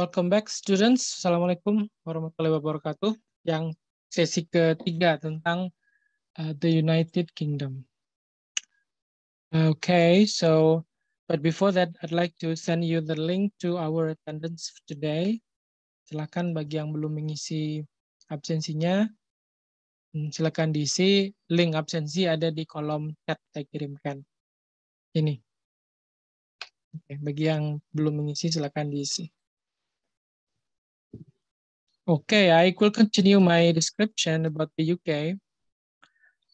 Welcome back students. Assalamualaikum warahmatullahi wabarakatuh. Yang sesi ketiga tentang uh, the United Kingdom. Okay, so but before that I'd like to send you the link to our attendance today. Silakan bagi yang belum mengisi absensinya hmm, silakan diisi link absensi ada di kolom chat saya kirimkan ini Oke, bagi yang belum mengisi silakan diisi Okay, I will continue my description about the UK.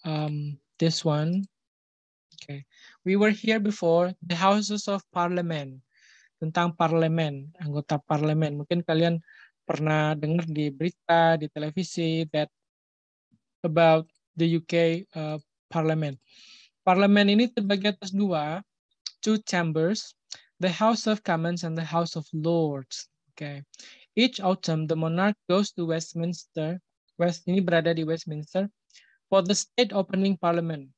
Um, this one. Okay. We were here before, the Houses of Parliament. Tentang parlemen, anggota parlemen. Mungkin kalian pernah dengar di berita, di televisi, that about the UK uh, Parliament. Parlemen ini terbagi atas dua, two chambers, the House of Commons and the House of Lords. Okay. Each autumn, the monarch goes to Westminster. West ini berada di Westminster for the state opening parliament.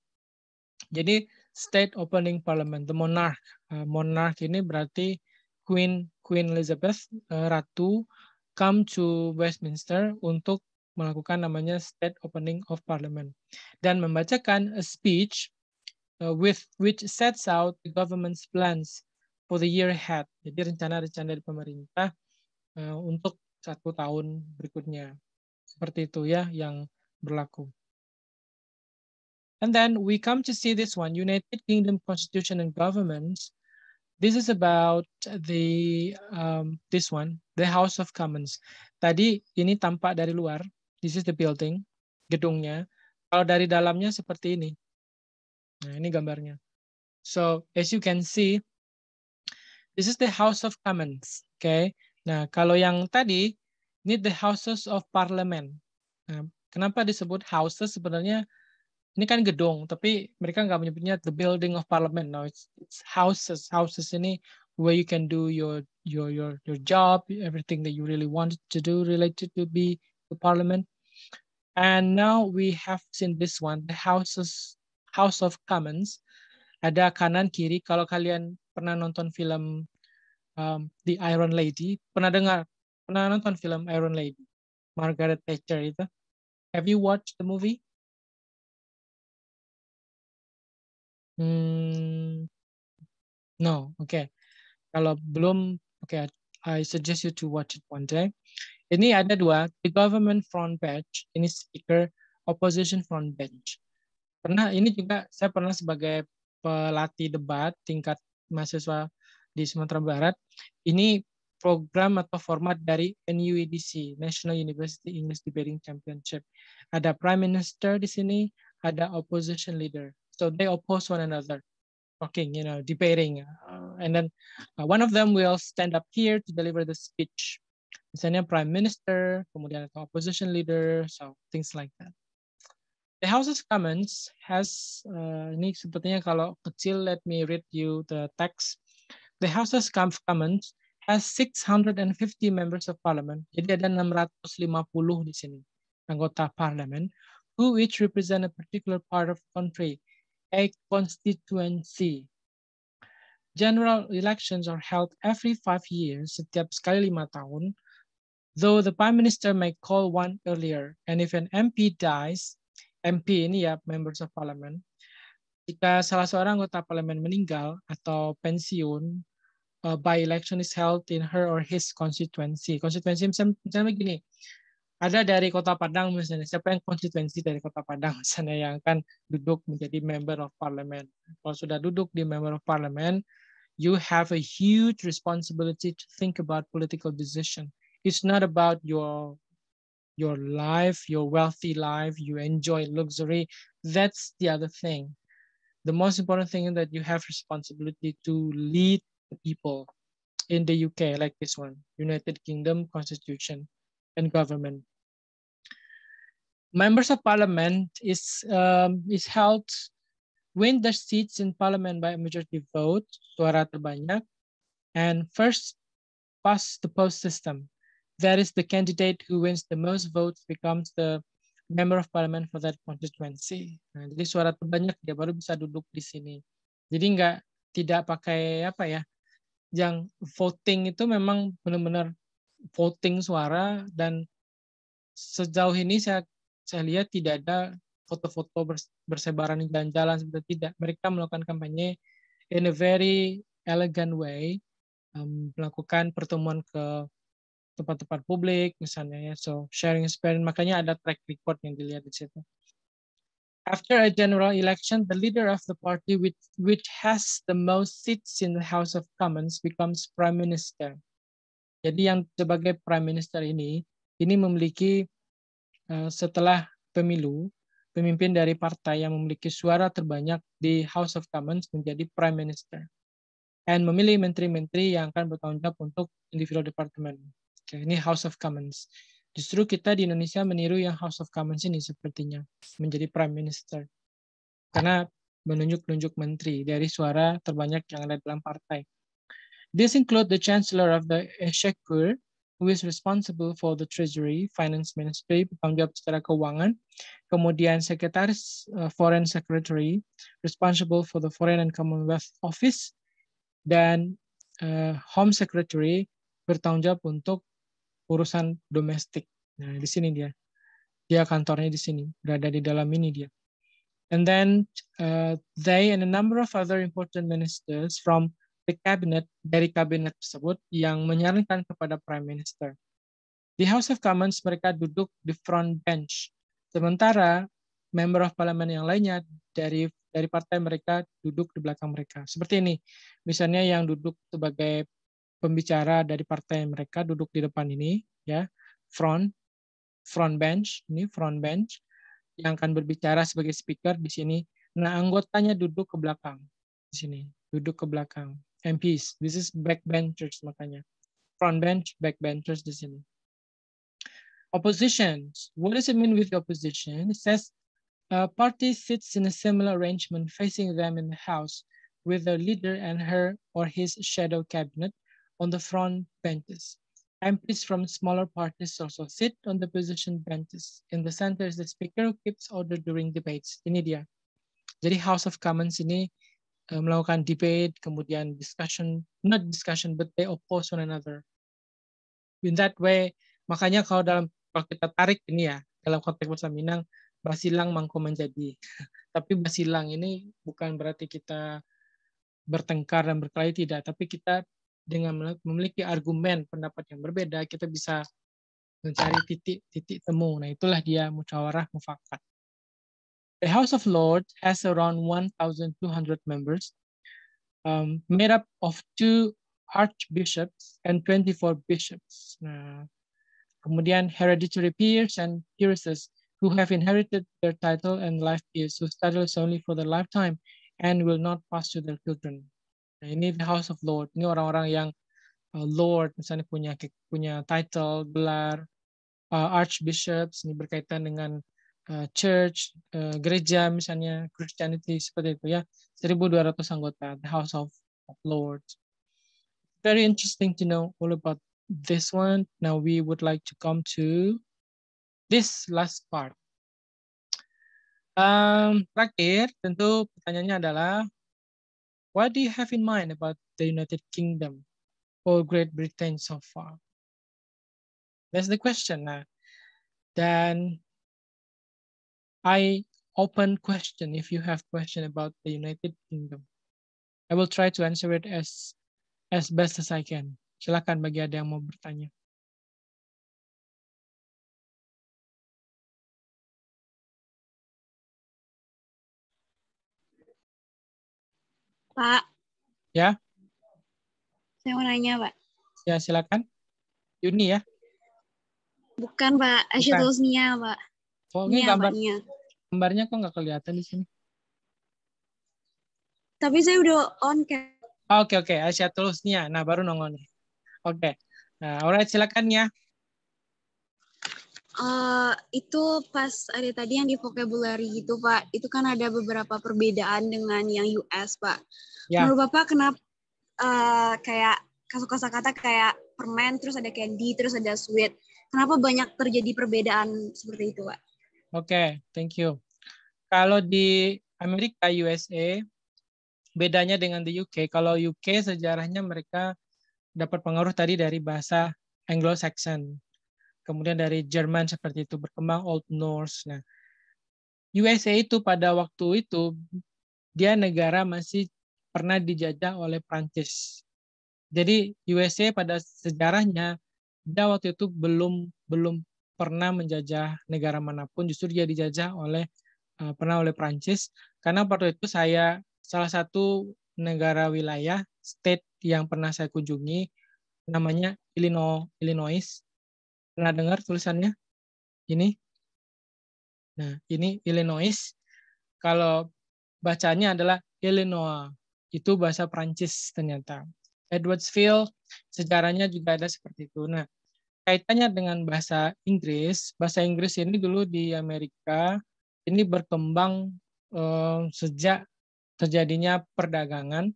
Jadi state opening parliament, the monarch. Uh, monarch ini berarti Queen Queen Elizabeth uh, ratu come to Westminster untuk melakukan namanya state opening of parliament dan membacakan a speech uh, with which sets out the government's plans for the year ahead. Jadi rencana-rencana dari pemerintah Eh, untuk satu tahun berikutnya. Seperti itu ya yang berlaku. And then we come to see this one, United Kingdom Constitution and Governments. This is about the um, this one, the House of Commons. Tadi ini tampak dari luar. This is the building, gedungnya. Kalau dari dalamnya seperti ini. Nah, ini gambarnya. So, as you can see, this is the House of Commons, okay? Nah, kalau yang tadi, ini the houses of parliament. Nah, kenapa disebut houses? Sebenarnya ini kan gedung, tapi mereka nggak menyebutnya the building of parliament. No, it's, it's houses. Houses ini where you can do your your your your job, everything that you really want to do related to be the parliament. And now we have seen this one, the houses House of Commons. Ada kanan kiri. Kalau kalian pernah nonton film um, The Iron Lady. Pernah dengar? Pernah nonton film Iron Lady? Margaret Thatcher itu. Have you watched the movie? Hmm, no, oke. Okay. Kalau belum, oke, okay, I suggest you to watch it one day. Ini ada dua, the government front bench, ini speaker, opposition front bench. Pernah, ini juga saya pernah sebagai pelatih debat tingkat mahasiswa di Sumatera Barat. Ini program atau format dari NUEDC, National University English Debating Championship. Ada Prime Minister di sini, ada opposition leader. So they oppose one another, talking, you know, debating. Uh, and then uh, one of them will stand up here to deliver the speech. Misalnya Prime Minister, kemudian atau opposition leader, so things like that. The House of Commons has, uh, ini sepertinya kalau kecil, let me read you the text the House of Commons has 650 members of parliament. Jadi ada 650 di sini anggota parlemen who each represent a particular part of country, a constituency. General elections are held every five years, setiap sekali lima tahun, though the prime minister may call one earlier. And if an MP dies, MP ini ya members of parliament, jika salah seorang anggota parlemen meninggal atau pensiun, uh, by-election is held in her or his constituency. Constituency misalnya, misalnya begini, ada dari Kota Padang misalnya, siapa yang konstituensi dari Kota Padang misalnya yang akan duduk menjadi member of parliament. Kalau sudah duduk di member of parliament, you have a huge responsibility to think about political decision. It's not about your your life, your wealthy life, you enjoy luxury. That's the other thing. The most important thing is that you have responsibility to lead the people in the UK, like this one, United Kingdom Constitution and Government. Members of Parliament is, um, is held when the seats in Parliament by a majority vote, suara terbanyak, and first past the post system. That is the candidate who wins the most votes becomes the member of parliament for that constituency. Nah, jadi suara terbanyak dia baru bisa duduk di sini. Jadi nggak tidak pakai apa ya yang voting itu memang benar-benar voting suara dan sejauh ini saya saya lihat tidak ada foto-foto bersebaran di jalan-jalan seperti tidak. Mereka melakukan kampanye in a very elegant way, um, melakukan pertemuan ke tempat-tempat publik misalnya ya, so sharing experience. Makanya ada track record yang dilihat di situ. After a general election, the leader of the party which, which has the most seats in the House of Commons becomes Prime Minister. Jadi yang sebagai Prime Minister ini, ini memiliki uh, setelah pemilu, pemimpin dari partai yang memiliki suara terbanyak di House of Commons menjadi Prime Minister and memilih menteri-menteri yang akan bertanggung jawab untuk individual department. Okay, ini House of Commons. Justru kita di Indonesia meniru yang House of Commons ini sepertinya menjadi Prime Minister. Karena menunjuk-nunjuk menteri dari suara terbanyak yang ada dalam partai. This include the Chancellor of the Exchequer, who is responsible for the Treasury, Finance Ministry, bertanggung jawab secara keuangan, kemudian Sekretaris uh, Foreign Secretary, responsible for the Foreign and Commonwealth Office, dan uh, Home Secretary, bertanggung jawab untuk urusan domestik. Nah, di sini dia. Dia kantornya di sini, berada di dalam ini dia. And then uh, they and a number of other important ministers from the cabinet dari kabinet tersebut yang menyarankan kepada prime minister. Di House of Commons mereka duduk di front bench, sementara member of parliament yang lainnya dari dari partai mereka duduk di belakang mereka. Seperti ini, misalnya yang duduk sebagai pembicara dari partai mereka duduk di depan ini ya front front bench ini front bench yang akan berbicara sebagai speaker di sini nah anggotanya duduk ke belakang di sini duduk ke belakang MPs this is backbenchers makanya front bench backbenchers di sini opposition what does it mean with the opposition it says a party sits in a similar arrangement facing them in the house with the leader and her or his shadow cabinet on the front benches. MPs from smaller parties also sit on the position benches. In the center is the speaker who keeps order during debates. Ini dia. Jadi House of Commons ini uh, melakukan debate, kemudian discussion, not discussion, but they oppose one another. In that way, makanya kalau dalam kalau kita tarik ini ya dalam konteks bahasa Minang, Basilang mangko menjadi. Tapi Basilang ini bukan berarti kita bertengkar dan berkelahi tidak, tapi kita dengan memiliki argumen pendapat yang berbeda kita bisa mencari titik-titik temu. Nah, itulah dia musyawarah mufakat. The House of Lords has around 1,200 members, um, made up of two archbishops and 24 bishops. Nah, kemudian hereditary peers and peeresses who have inherited their title and life peers who title only for their lifetime and will not pass to their children. Nah, ini the house of lord. Ini orang-orang yang uh, lord misalnya punya punya title, gelar uh, archbishops ini berkaitan dengan uh, church, uh, gereja misalnya Christianity seperti itu ya. 1200 anggota the house of, of lord. Very interesting to know all about this one. Now we would like to come to this last part. Um, terakhir, tentu pertanyaannya adalah What do you have in mind about the United Kingdom or Great Britain so far? That's the question. Nah. Then I open question if you have question about the United Kingdom. I will try to answer it as as best as I can. Silakan bagi ada yang mau bertanya. Pak. Ya. Saya mau nanya, Pak. Ya, silakan. Yuni ya. Bukan, Pak. Asyatul Nia, Pak. Oh, ini Nia, gambar, gambarnya kok nggak kelihatan di sini? Tapi saya udah on, cam Oke, okay, oke. Okay. Asyatul Nia. Nah, baru nongol nih. Oke. Okay. Nah, alright, silakan ya. Eh, itu pas ada tadi yang di vocabulary gitu Pak, itu kan ada beberapa perbedaan dengan yang US Pak. Ya. Menurut Bapak kenapa uh, eh, kayak kata kayak permen, terus ada candy, terus ada sweet. Kenapa banyak terjadi perbedaan seperti itu Pak? Oke, okay, thank you. Kalau di Amerika USA bedanya dengan di UK, kalau UK sejarahnya mereka dapat pengaruh tadi dari bahasa Anglo-Saxon kemudian dari Jerman seperti itu berkembang Old Norse. Nah, USA itu pada waktu itu dia negara masih pernah dijajah oleh Prancis. Jadi USA pada sejarahnya dia waktu itu belum belum pernah menjajah negara manapun, justru dia dijajah oleh eh, pernah oleh Prancis karena waktu itu saya salah satu negara wilayah state yang pernah saya kunjungi namanya Illinois, Illinois Pernah dengar tulisannya? Ini. Nah, ini Illinois. Kalau bacanya adalah Illinois. Itu bahasa Prancis ternyata. Edwardsville, sejarahnya juga ada seperti itu. Nah, kaitannya dengan bahasa Inggris, bahasa Inggris ini dulu di Amerika ini berkembang um, sejak terjadinya perdagangan,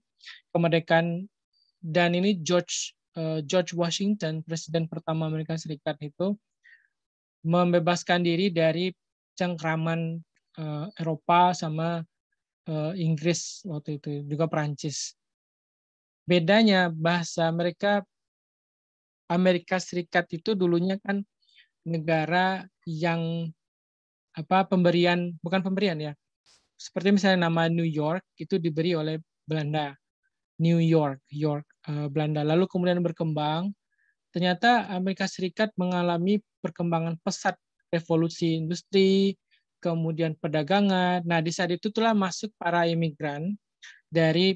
kemerdekaan dan ini George Eh, George Washington, presiden pertama Amerika Serikat itu membebaskan diri dari cengkraman eh, Eropa sama eh, Inggris waktu itu juga Perancis. Bedanya bahasa mereka Amerika Serikat itu dulunya kan negara yang apa pemberian bukan pemberian ya seperti misalnya nama New York itu diberi oleh Belanda New York York Eh, Belanda. Lalu kemudian berkembang, ternyata Amerika Serikat mengalami perkembangan pesat revolusi industri, kemudian perdagangan. Nah, di saat itu telah masuk para imigran dari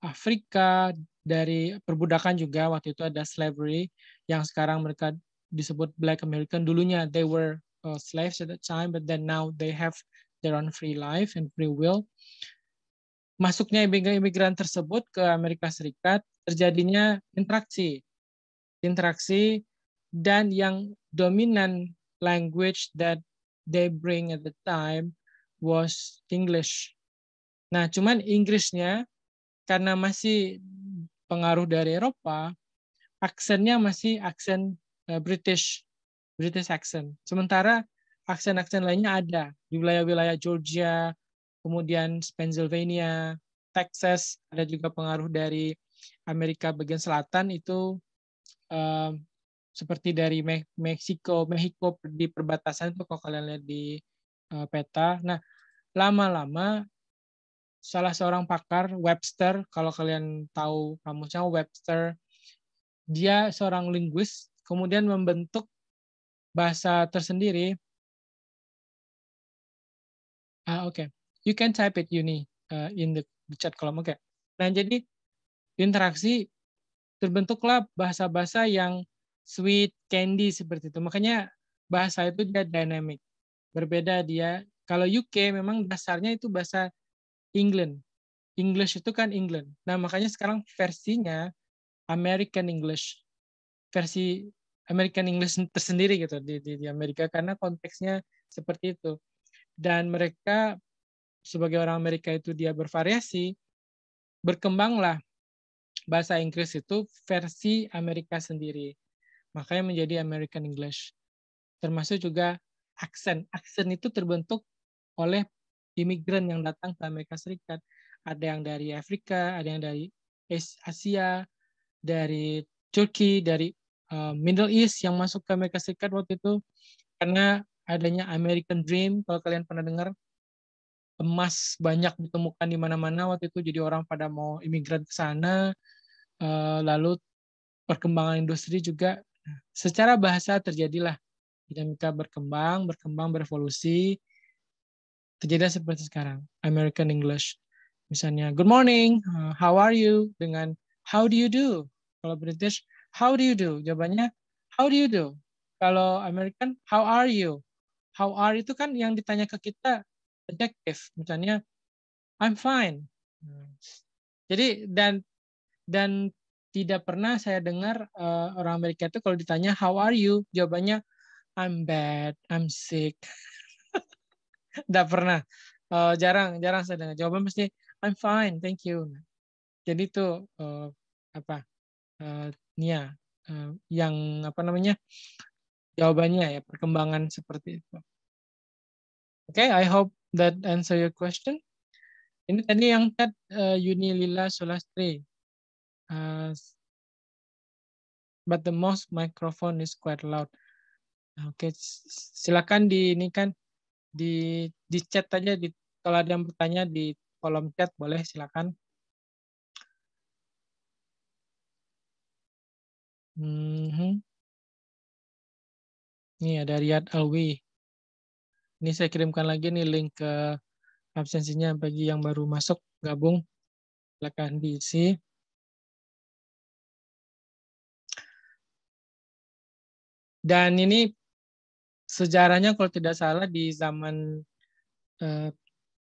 Afrika, dari perbudakan juga waktu itu ada slavery yang sekarang mereka disebut Black American. Dulunya they were eh, slaves at that time, but then now they have their own free life and free will. Masuknya imigran-imigran tersebut ke Amerika Serikat terjadinya interaksi. Interaksi dan yang dominan language that they bring at the time was English. Nah, cuman Inggrisnya karena masih pengaruh dari Eropa, aksennya masih aksen eh, British, British accent. Sementara aksen-aksen lainnya ada di wilayah-wilayah Georgia, kemudian Pennsylvania, Texas, ada juga pengaruh dari Amerika bagian selatan itu um, seperti dari Meksiko Meksiko di perbatasan itu kalau kalian lihat di uh, peta. Nah, lama-lama salah seorang pakar Webster kalau kalian tahu kamusnya Webster dia seorang linguis kemudian membentuk bahasa tersendiri ah oke okay. you can type it Uni uh, eh, in the chat kolom oke okay. nah jadi interaksi terbentuklah bahasa-bahasa yang sweet candy seperti itu. Makanya bahasa itu dia dynamic. Berbeda dia. Kalau UK memang dasarnya itu bahasa England. English itu kan England. Nah, makanya sekarang versinya American English. Versi American English tersendiri gitu di, di, di Amerika karena konteksnya seperti itu. Dan mereka sebagai orang Amerika itu dia bervariasi, berkembanglah bahasa Inggris itu versi Amerika sendiri. Makanya menjadi American English. Termasuk juga aksen. Aksen itu terbentuk oleh imigran yang datang ke Amerika Serikat. Ada yang dari Afrika, ada yang dari Asia, dari Turki, dari eh, Middle East yang masuk ke Amerika Serikat waktu itu karena adanya American Dream kalau kalian pernah dengar emas banyak ditemukan di mana-mana waktu itu jadi orang pada mau imigran ke sana eh, lalu perkembangan industri juga nah, secara bahasa terjadilah dinamika berkembang berkembang berevolusi terjadi seperti sekarang American English misalnya Good morning uh, how are you dengan How do you do kalau British How do you do jawabannya How do you do kalau American How are you How are itu kan yang ditanya ke kita adjektif misalnya I'm fine. Hmm. Jadi dan dan tidak pernah saya dengar uh, orang Amerika itu kalau ditanya how are you jawabannya I'm bad, I'm sick. Tidak pernah. Uh, jarang jarang saya dengar jawaban pasti I'm fine, thank you. Jadi itu uh, apa uh, Nia uh, yang apa namanya jawabannya ya perkembangan seperti itu. Oke, okay, I hope that answer your question? Ini tadi yang chat uh, eh, Yuni Lila Solastri. Uh, but the most microphone is quite loud. Oke, okay, silakan di ini kan di di chat aja di kalau ada yang bertanya di kolom chat boleh silakan. Mm -hmm. Ini ada Riyad Alwi. Ini saya kirimkan lagi nih link ke absensinya bagi yang baru masuk gabung. Silakan diisi. Dan ini sejarahnya kalau tidak salah di zaman eh,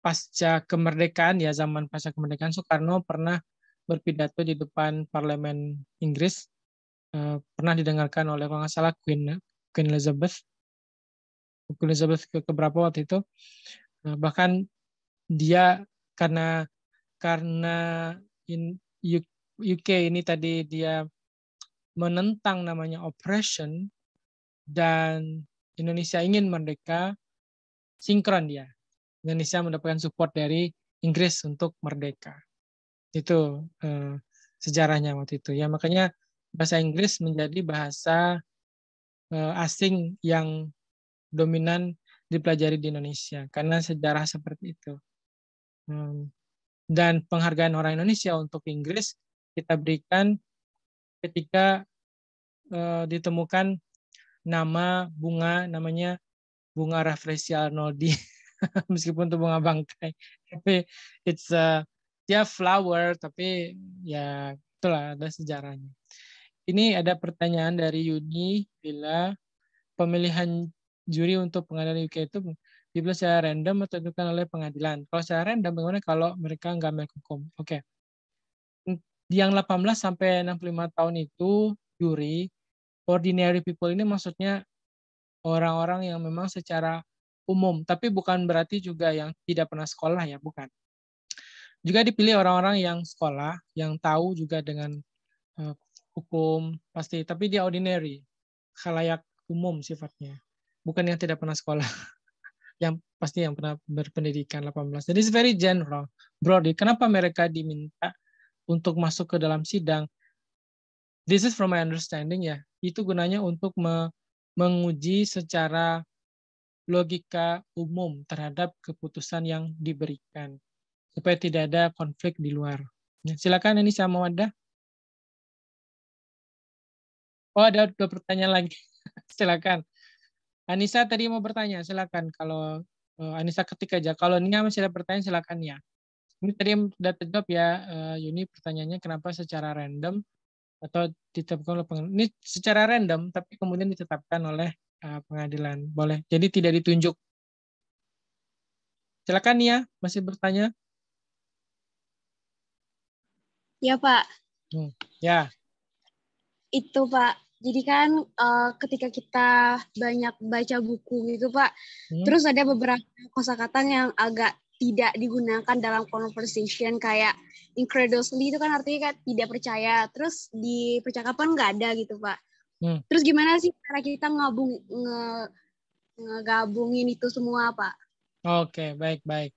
pasca kemerdekaan ya zaman pasca kemerdekaan Soekarno pernah berpidato di depan parlemen Inggris eh, pernah didengarkan oleh kalau nggak salah Queen Queen Elizabeth Queen Elizabeth ke keberapa waktu itu nah, bahkan dia karena karena in UK ini tadi dia menentang namanya oppression dan Indonesia ingin merdeka sinkron dia Indonesia mendapatkan support dari Inggris untuk merdeka itu eh, sejarahnya waktu itu ya makanya bahasa Inggris menjadi bahasa eh, asing yang dominan dipelajari di Indonesia karena sejarah seperti itu. Hmm. Dan penghargaan orang Indonesia untuk Inggris kita berikan ketika uh, ditemukan nama bunga namanya bunga Rafflesia arnoldi meskipun itu bunga bangkai tapi it's a dia flower tapi ya itulah ada sejarahnya. Ini ada pertanyaan dari Yuni bila pemilihan juri untuk pengadilan UK itu dipilih secara random atau ditentukan oleh pengadilan. Kalau secara random bagaimana kalau mereka nggak melek hukum? Oke. Okay. Yang 18 sampai 65 tahun itu juri ordinary people ini maksudnya orang-orang yang memang secara umum, tapi bukan berarti juga yang tidak pernah sekolah ya, bukan. Juga dipilih orang-orang yang sekolah, yang tahu juga dengan eh, hukum pasti, tapi dia ordinary, khalayak umum sifatnya bukan yang tidak pernah sekolah yang pasti yang pernah berpendidikan 18 jadi it's very general broad kenapa mereka diminta untuk masuk ke dalam sidang this is from my understanding ya itu gunanya untuk me menguji secara logika umum terhadap keputusan yang diberikan supaya tidak ada konflik di luar ya, silakan ini saya mau ada Oh, ada dua pertanyaan lagi. Silakan. Anissa tadi mau bertanya, silakan. Kalau uh, Anissa ketik aja. Kalau Nia masih ada pertanyaan, silakan ya. Ini tadi sudah terjawab ya, uh, Yuni. Pertanyaannya kenapa secara random atau ditetapkan oleh pengadilan? Ini secara random, tapi kemudian ditetapkan oleh uh, pengadilan. Boleh. Jadi tidak ditunjuk. Silakan Nia, masih bertanya. Ya Pak. Hmm. Ya. Itu Pak, jadi kan uh, ketika kita banyak baca buku gitu Pak, hmm. terus ada beberapa kosakata yang agak tidak digunakan dalam conversation kayak incredulously itu kan artinya kan tidak percaya. Terus di percakapan nggak ada gitu Pak. Hmm. Terus gimana sih cara kita ngabung nge, ngegabungin itu semua Pak? Oke, baik baik.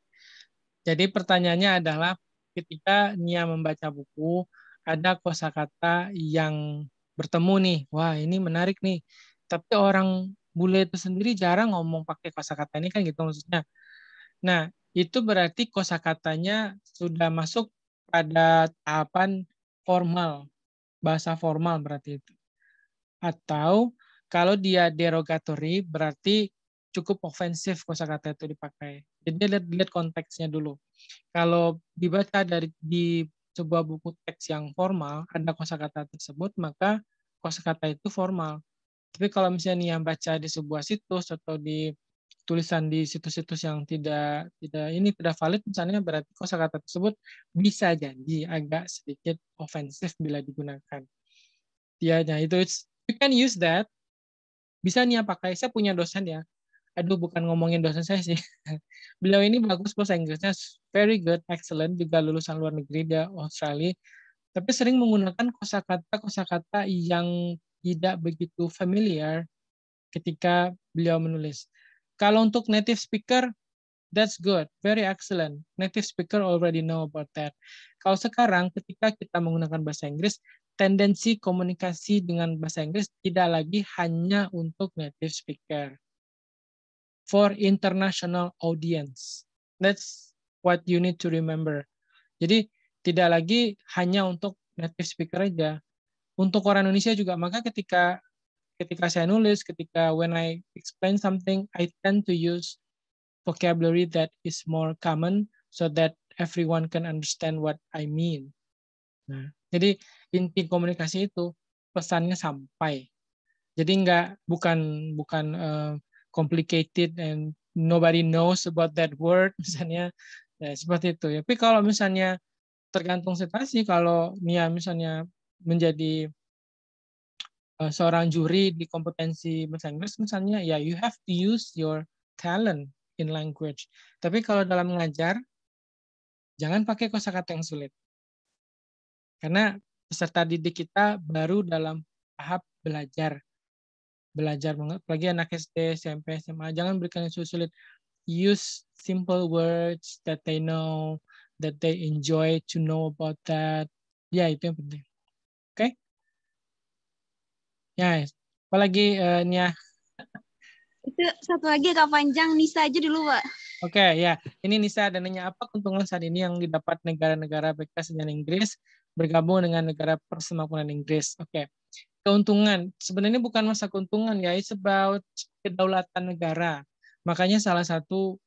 Jadi pertanyaannya adalah ketika Nia membaca buku, ada kosakata yang bertemu nih, wah ini menarik nih. Tapi orang bule itu sendiri jarang ngomong pakai kosakata ini kan gitu maksudnya. Nah, itu berarti kosakatanya sudah masuk pada tahapan formal, bahasa formal berarti itu. Atau kalau dia derogatory berarti cukup ofensif kosakata itu dipakai. Jadi lihat lihat konteksnya dulu. Kalau dibaca dari di sebuah buku teks yang formal ada kosakata tersebut maka kosakata itu formal. Tapi kalau misalnya nih yang baca di sebuah situs atau di tulisan di situs-situs yang tidak tidak ini tidak valid misalnya berarti kosakata tersebut bisa jadi agak sedikit ofensif bila digunakan. Ya, itu you can use that. Bisa nih ya pakai. Saya punya dosen ya aduh bukan ngomongin dosen saya sih. Beliau ini bagus bahasa Inggrisnya very good, excellent, juga lulusan luar negeri dia Australia. Tapi sering menggunakan kosakata kosakata yang tidak begitu familiar ketika beliau menulis. Kalau untuk native speaker that's good, very excellent. Native speaker already know about that. Kalau sekarang ketika kita menggunakan bahasa Inggris, tendensi komunikasi dengan bahasa Inggris tidak lagi hanya untuk native speaker for international audience. That's what you need to remember. Jadi tidak lagi hanya untuk native speaker aja, untuk orang Indonesia juga. Maka ketika ketika saya nulis, ketika when I explain something, I tend to use vocabulary that is more common so that everyone can understand what I mean. Nah, jadi inti komunikasi itu pesannya sampai. Jadi enggak bukan bukan uh, complicated and nobody knows about that word misalnya ya, seperti itu. Ya, tapi kalau misalnya tergantung situasi kalau Mia misalnya menjadi eh, seorang juri di kompetensi bahasa Inggris misalnya ya you have to use your talent in language. Tapi kalau dalam mengajar jangan pakai kosakata yang sulit. Karena peserta didik kita baru dalam tahap belajar belajar banget, apalagi anak SD, SMP, SMA. Jangan berikan yang sulit Use simple words that they know, that they enjoy to know about that. Ya, itu yang penting. Oke? Okay? Ya, apalagi uh, eh, Nia? Itu satu lagi agak Panjang, Nisa aja dulu, Pak. Oke, okay, ya. Ini Nisa dan Nanya, apa keuntungan saat ini yang didapat negara-negara bekas dengan Inggris bergabung dengan negara persemakmuran Inggris? Oke. Okay keuntungan. Sebenarnya bukan masa keuntungan ya, it's about kedaulatan negara. Makanya salah satu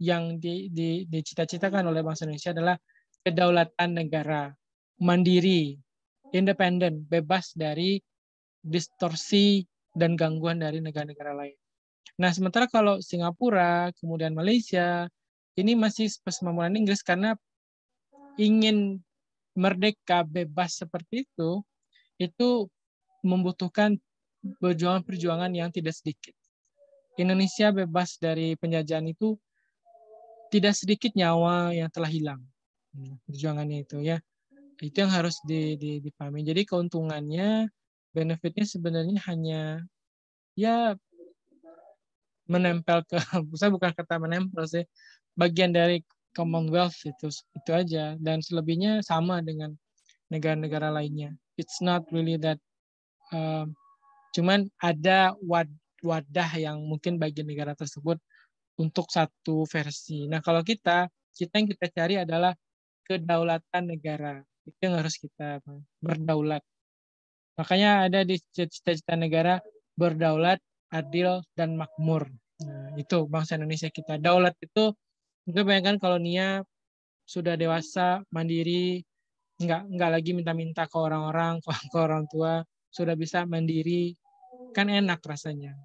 yang dicita-citakan oleh bangsa Indonesia adalah kedaulatan negara, mandiri, independen, bebas dari distorsi dan gangguan dari negara-negara lain. Nah, sementara kalau Singapura, kemudian Malaysia, ini masih persemamuran Inggris karena ingin merdeka bebas seperti itu, itu membutuhkan perjuangan-perjuangan yang tidak sedikit. Indonesia bebas dari penjajahan itu tidak sedikit nyawa yang telah hilang. Hmm, perjuangannya itu ya. Itu yang harus dipahami. Jadi keuntungannya, benefitnya sebenarnya hanya ya menempel ke, saya bukan kata menempel sih, bagian dari Commonwealth itu itu aja dan selebihnya sama dengan negara-negara lainnya. It's not really that cuman ada wad wadah yang mungkin bagi negara tersebut untuk satu versi. Nah, kalau kita, kita yang kita cari adalah kedaulatan negara. Itu yang harus kita berdaulat. Makanya ada di cita-cita negara berdaulat, adil, dan makmur. Nah, itu bangsa Indonesia kita. Daulat itu, mungkin bayangkan kalau Nia sudah dewasa, mandiri, nggak nggak lagi minta-minta ke orang-orang, ke orang tua, sudah bisa mandiri kan enak rasanya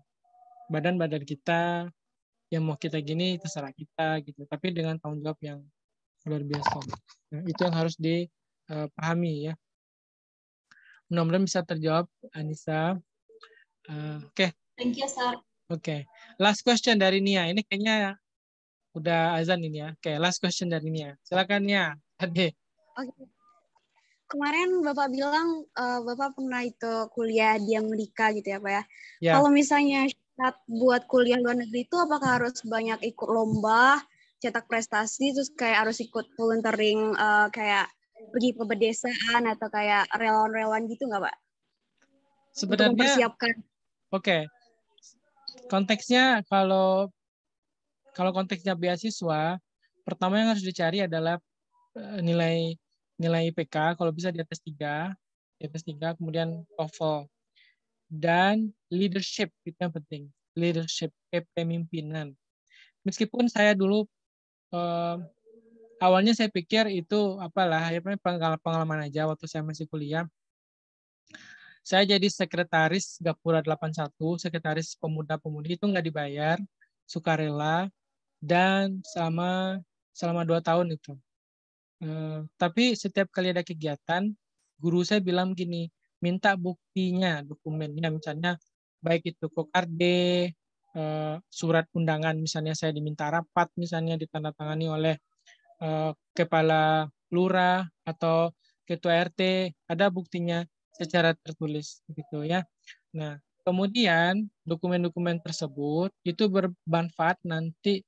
badan badan kita yang mau kita gini terserah kita gitu tapi dengan tanggung jawab yang luar biasa nah, itu yang harus dipahami ya mudah-mudahan bisa terjawab Anissa uh, oke okay. thank you sir oke okay. last question dari Nia ini kayaknya udah azan ini ya oke okay, last question dari Nia silakan Nia oke okay kemarin Bapak bilang uh, Bapak pernah itu kuliah di Amerika gitu ya Pak ya. Yeah. Kalau misalnya saat buat kuliah luar negeri itu apakah harus banyak ikut lomba, cetak prestasi, terus kayak harus ikut volunteering uh, kayak pergi ke pedesaan atau kayak relawan-relawan gitu nggak Pak? Sebenarnya. Oke. Okay. Konteksnya kalau kalau konteksnya beasiswa, pertama yang harus dicari adalah eh, nilai nilai IPK kalau bisa di atas 3, di atas 3 kemudian TOEFL. Dan leadership itu yang penting. Leadership kepemimpinan. Meskipun saya dulu eh, awalnya saya pikir itu apalah ya pengalaman aja waktu saya masih kuliah. Saya jadi sekretaris Gapura 81, sekretaris pemuda-pemudi itu nggak dibayar, sukarela, dan selama selama dua tahun itu Eh, tapi setiap kali ada kegiatan, guru saya bilang gini, minta buktinya, dokumennya, misalnya baik itu kokarde, eh, surat undangan, misalnya saya diminta rapat, misalnya ditandatangani oleh eh, kepala lurah atau ketua RT, ada buktinya secara tertulis, gitu ya. Nah, kemudian dokumen-dokumen tersebut itu bermanfaat nanti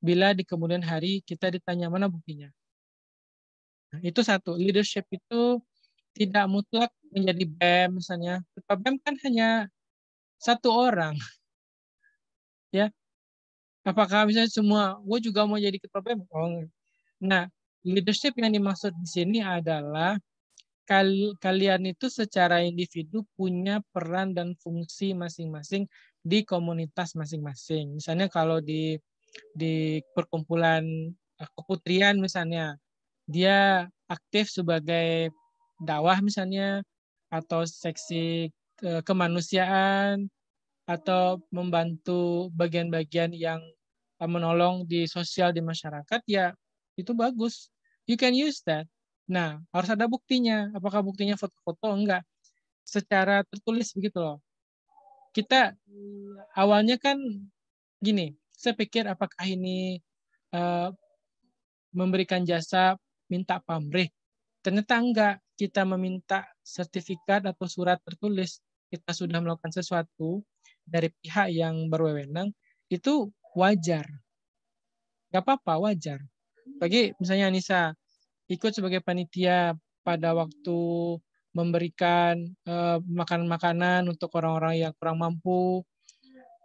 bila di kemudian hari kita ditanya mana buktinya Nah, itu satu, leadership itu tidak mutlak menjadi BEM misalnya. Ketua BEM kan hanya satu orang. ya. Apakah misalnya semua, gue juga mau jadi ketua BEM? Oh, nah, leadership yang dimaksud di sini adalah kal kalian itu secara individu punya peran dan fungsi masing-masing di komunitas masing-masing. Misalnya kalau di di perkumpulan eh, keputrian misalnya, dia aktif sebagai dakwah misalnya atau seksi eh, kemanusiaan atau membantu bagian-bagian yang eh, menolong di sosial di masyarakat ya itu bagus you can use that nah harus ada buktinya apakah buktinya foto-foto enggak secara tertulis begitu loh kita awalnya kan gini saya pikir apakah ini uh, memberikan jasa minta pamrih. Ternyata enggak, kita meminta sertifikat atau surat tertulis kita sudah melakukan sesuatu dari pihak yang berwenang, itu wajar. Enggak apa-apa, wajar. Bagi misalnya Anissa, ikut sebagai panitia pada waktu memberikan makan eh, makanan uh, untuk orang-orang yang kurang mampu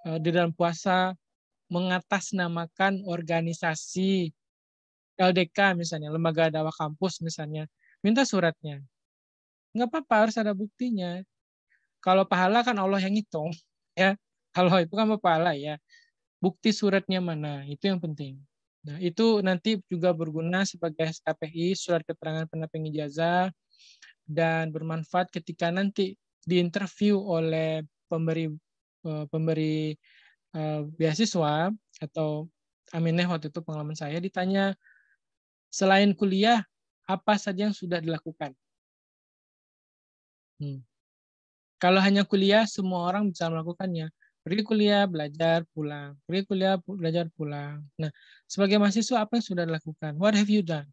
uh, di dalam puasa mengatasnamakan organisasi LDK misalnya, lembaga dakwah kampus misalnya, minta suratnya. Nggak apa-apa, harus ada buktinya. Kalau pahala kan Allah yang hitung, ya. Kalau itu kan pahala ya. Bukti suratnya mana, itu yang penting. Nah, itu nanti juga berguna sebagai SKPI, surat keterangan pendamping ijazah, dan bermanfaat ketika nanti diinterview oleh pemberi e, pemberi e, beasiswa atau Aminah waktu itu pengalaman saya ditanya Selain kuliah, apa saja yang sudah dilakukan? Hmm. Kalau hanya kuliah, semua orang bisa melakukannya. Pergi kuliah, belajar, pulang. Pergi kuliah, belajar, pulang. Nah, sebagai mahasiswa, apa yang sudah dilakukan? What have you done?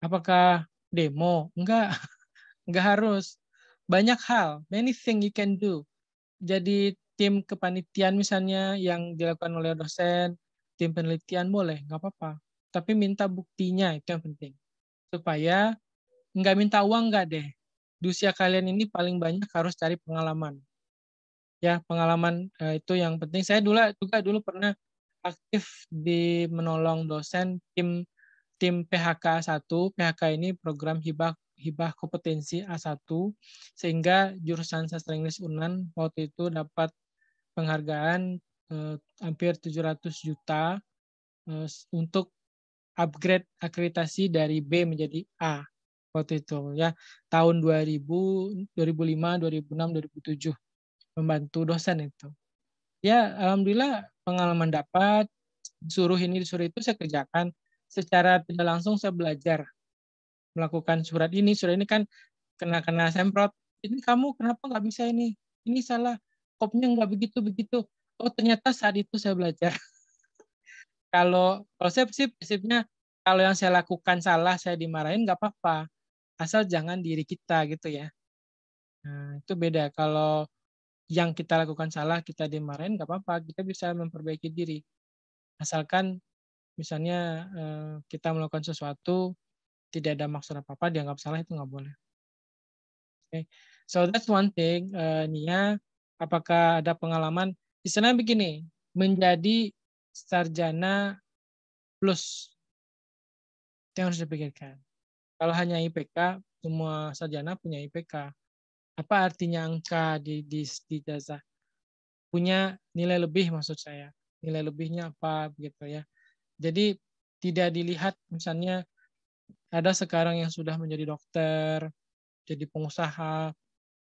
Apakah demo? Enggak. Enggak harus. Banyak hal. Many thing you can do. Jadi tim kepanitian misalnya yang dilakukan oleh dosen, tim penelitian boleh, nggak apa-apa tapi minta buktinya itu yang penting supaya nggak minta uang nggak deh di usia kalian ini paling banyak harus cari pengalaman ya pengalaman eh, itu yang penting saya dulu juga dulu pernah aktif di menolong dosen tim tim PHK a 1 PHK ini program hibah hibah kompetensi A1 sehingga jurusan sastra Inggris Unan waktu itu dapat penghargaan eh, hampir 700 juta eh, untuk upgrade akreditasi dari B menjadi A waktu itu ya tahun 2000 2005 2006 2007 membantu dosen itu ya alhamdulillah pengalaman dapat suruh ini suruh itu saya kerjakan secara tidak langsung saya belajar melakukan surat ini surat ini kan kena kena semprot ini kamu kenapa nggak bisa ini ini salah kopnya nggak begitu begitu oh ternyata saat itu saya belajar kalau konsep sih prinsipnya kalau yang saya lakukan salah saya dimarahin nggak apa-apa asal jangan diri kita gitu ya nah, itu beda kalau yang kita lakukan salah kita dimarahin nggak apa-apa kita bisa memperbaiki diri asalkan misalnya eh, kita melakukan sesuatu tidak ada maksud apa apa dianggap salah itu nggak boleh okay. so that's one thing uh, Nia apakah ada pengalaman istilahnya begini menjadi sarjana plus. Itu yang harus dipikirkan. Kalau hanya IPK, semua sarjana punya IPK. Apa artinya angka di, di, di jasa? Punya nilai lebih maksud saya. Nilai lebihnya apa begitu ya. Jadi tidak dilihat misalnya ada sekarang yang sudah menjadi dokter, jadi pengusaha.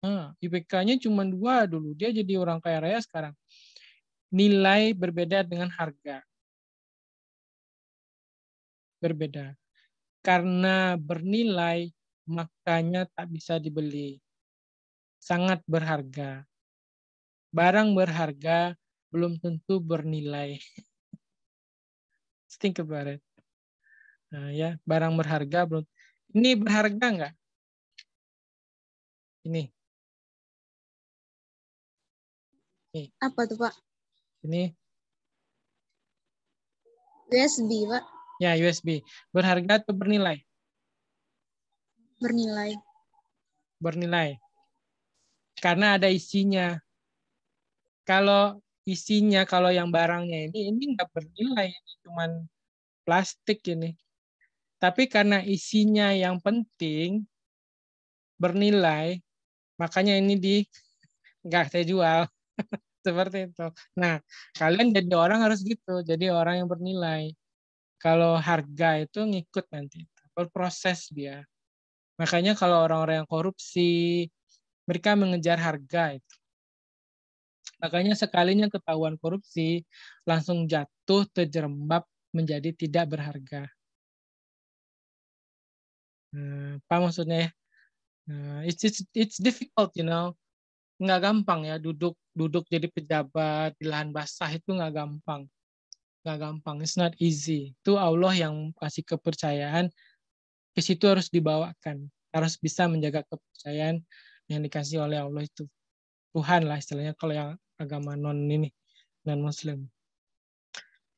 Nah, IPK-nya cuma dua dulu, dia jadi orang kaya raya sekarang nilai berbeda dengan harga. Berbeda. Karena bernilai, makanya tak bisa dibeli. Sangat berharga. Barang berharga belum tentu bernilai. Think about it. Nah, ya, barang berharga belum. Ini berharga nggak? Ini. Ini. Apa tuh Pak? Ini USB, Pak. Ya, USB. Berharga atau bernilai? Bernilai. Bernilai. Karena ada isinya. Kalau isinya, kalau yang barangnya ini, ini nggak bernilai. Ini cuman plastik ini. Tapi karena isinya yang penting, bernilai, makanya ini di nggak saya jual. seperti itu. Nah, kalian jadi orang harus gitu, jadi orang yang bernilai. Kalau harga itu ngikut nanti, proses dia. Makanya kalau orang-orang yang korupsi, mereka mengejar harga itu. Makanya sekalinya ketahuan korupsi, langsung jatuh terjerembab menjadi tidak berharga. Hmm, apa maksudnya ya? it's, it's it's difficult, you know nggak gampang ya duduk duduk jadi pejabat di lahan basah itu nggak gampang nggak gampang it's not easy itu Allah yang kasih kepercayaan ke situ harus dibawakan harus bisa menjaga kepercayaan yang dikasih oleh Allah itu Tuhan lah istilahnya kalau yang agama non ini non muslim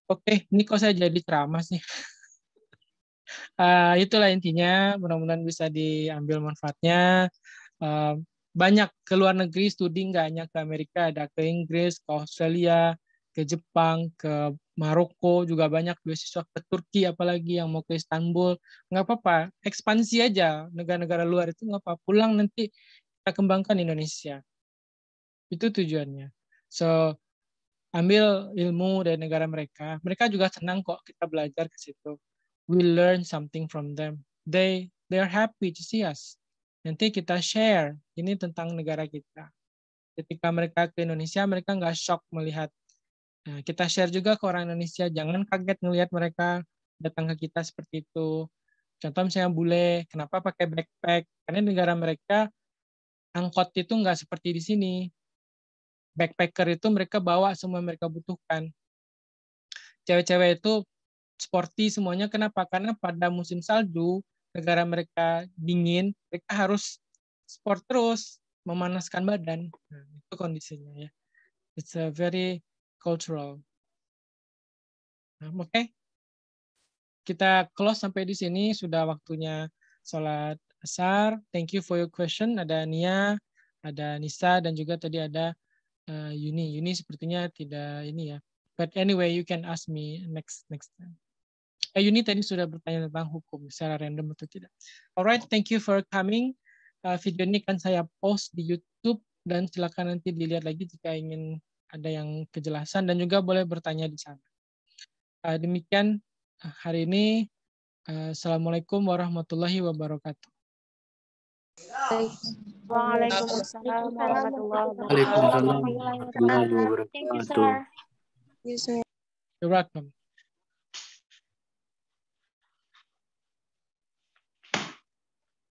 oke ini kok saya jadi ceramah sih uh, itulah intinya mudah-mudahan bisa diambil manfaatnya uh, banyak ke luar negeri studi nggak hanya ke Amerika ada ke Inggris ke Australia ke Jepang ke Maroko juga banyak beasiswa ke Turki apalagi yang mau ke Istanbul nggak apa-apa ekspansi aja negara-negara luar itu nggak apa pulang nanti kita kembangkan Indonesia itu tujuannya so ambil ilmu dari negara mereka mereka juga senang kok kita belajar ke situ we learn something from them they they are happy to see us Nanti kita share ini tentang negara kita. Ketika mereka ke Indonesia, mereka nggak shock melihat. Nah, kita share juga ke orang Indonesia, jangan kaget melihat mereka datang ke kita seperti itu. Contoh misalnya bule, kenapa pakai backpack? Karena negara mereka angkot itu nggak seperti di sini. Backpacker itu mereka bawa semua mereka butuhkan. Cewek-cewek itu sporty semuanya. Kenapa? Karena pada musim salju negara mereka dingin, mereka harus sport terus, memanaskan badan. Nah, itu kondisinya ya. It's a very cultural. Nah, Oke, okay. kita close sampai di sini. Sudah waktunya sholat asar. Thank you for your question. Ada Nia, ada Nisa, dan juga tadi ada uh, Yuni. Yuni sepertinya tidak ini ya. But anyway, you can ask me next next time. Eh, Yuni tadi sudah bertanya tentang hukum secara random atau tidak. Alright, thank you for coming. Uh, video ini kan saya post di YouTube dan silakan nanti dilihat lagi jika ingin ada yang kejelasan dan juga boleh bertanya di sana. Uh, demikian uh, hari ini. Uh, Assalamualaikum warahmatullahi wabarakatuh. Waalaikumsalam warahmatullahi wabarakatuh. Waalaikumsalam warahmatullahi wabarakatuh. You're welcome.